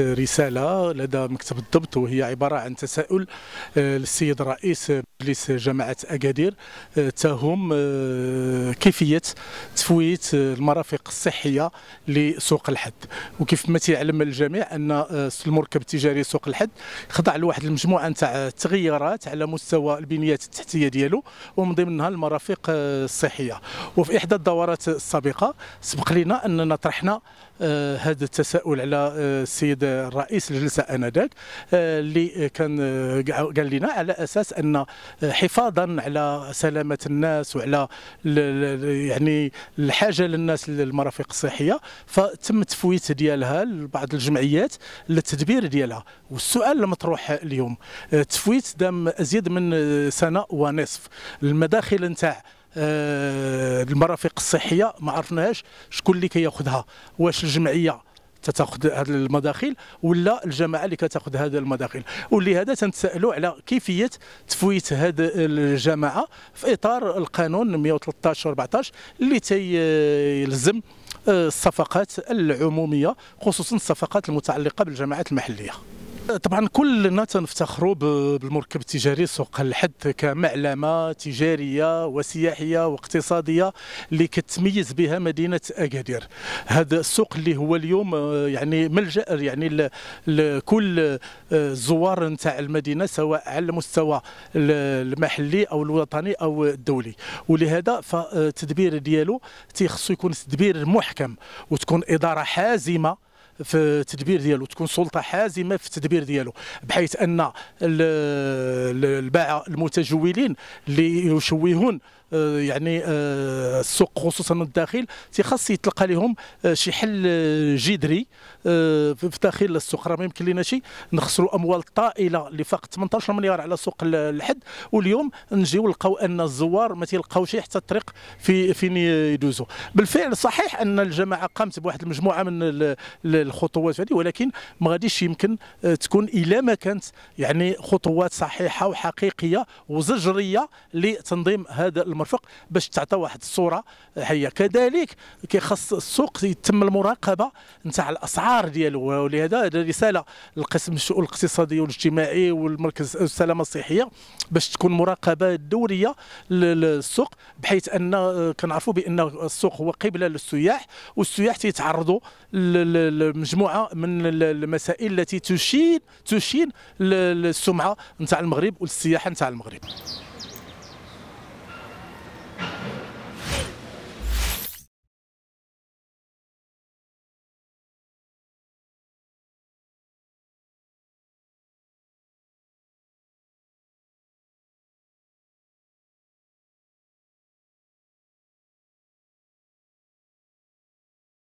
رسالة لدى مكتب الضبط وهي عبارة عن تساؤل آه، للسيد الرئيس مجلس جامعة أكادير آه، تهم آه، كيفية تفويت آه، المرافق الصحية لسوق الحد وكيف ما تعلم الجميع أن المركب التجاري سوق الحد خضع لواحد المجموعة نتاع التغيرات على مستوى البنيات التحتية ديالو ومن ضمنها المرافق الصحية وفي إحدى الدورات السابقة سبق لنا أننا طرحنا هذا التساؤل على السيد الرئيس الجلسة آنذاك اللي كان قال لنا على أساس أن حفاظا على سلامه الناس وعلى يعني الحاجه للناس للمرافق الصحيه فتم تفويت ديالها لبعض الجمعيات للتدبير ديالها والسؤال المطروح اليوم تفويت دام ازيد من سنه ونصف المداخل نتاع آه، المرافق الصحيه ما عرفناهاش شكون اللي كياخذها واش الجمعيه تتاخذ هذه المداخيل ولا الجماعه اللي كتاخذ هذا المداخيل ولهذا تنتسائلوا على كيفيه تفويت هذه الجماعه في اطار القانون 113 14 اللي تيلزم آه، الصفقات العموميه خصوصا الصفقات المتعلقه بالجماعات المحليه طبعا كلنا تنفتخروا بالمركب التجاري سوق الحد كمعلمه تجاريه وسياحيه واقتصاديه اللي كتميز بها مدينه اكادير هذا السوق اللي هو اليوم آه، يعني ملجا يعني لكل الزوار آه، نتاع المدينه سواء على المستوى المحلي او الوطني او الدولي ولهذا فالتدبير ديالو تيخصو يكون تدبير محكم وتكون اداره حازمه في التدبير ديالو تكون سلطه حازمه في التدبير ديالو بحيث ان الباعه المتجولين اللي يشوهون آه، يعني آه، السوق خصوصا الداخل تيخص يتلقى لهم آه، شي حل جذري في داخل السوق راه ما يمكن ليناش نخسروا اموال طائله اللي فاق 18 مليار على سوق الحد واليوم نجيو نلقاو ان الزوار ما تيلقاوش حتى الطريق في فين يدوزوا بالفعل صحيح ان الجماعه قامت بواحد المجموعه من الخطوات هذه ولكن ما غاديش يمكن تكون الا ما كانت يعني خطوات صحيحه وحقيقيه وزجريه لتنظيم هذا الموضوع المرفق باش تعطى واحد الصوره حيه كذلك كيخص السوق يتم المراقبه نتاع الاسعار ديالو ولهذا رساله للقسم الشؤون الاقتصاديه والاجتماعي والمركز السلامه الصحيه باش تكون مراقبه دوريه للسوق بحيث ان كنعرفوا بان السوق هو قبله للسياح والسياح تيتعرضوا لمجموعه من المسائل التي تشين تشين للسمعه نتاع المغرب والسياحه نتاع المغرب